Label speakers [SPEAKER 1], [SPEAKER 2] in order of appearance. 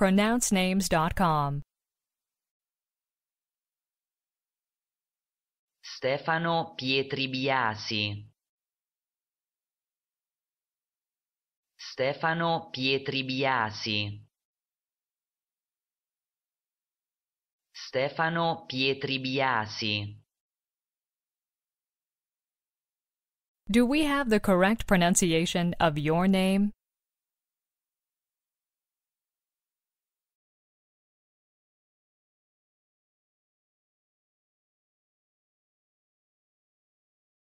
[SPEAKER 1] pronouncenames.com.
[SPEAKER 2] Stefano Pietribiasi Stefano Pietribiasi Stefano Pietribiasi
[SPEAKER 1] Do we have the correct pronunciation of your name?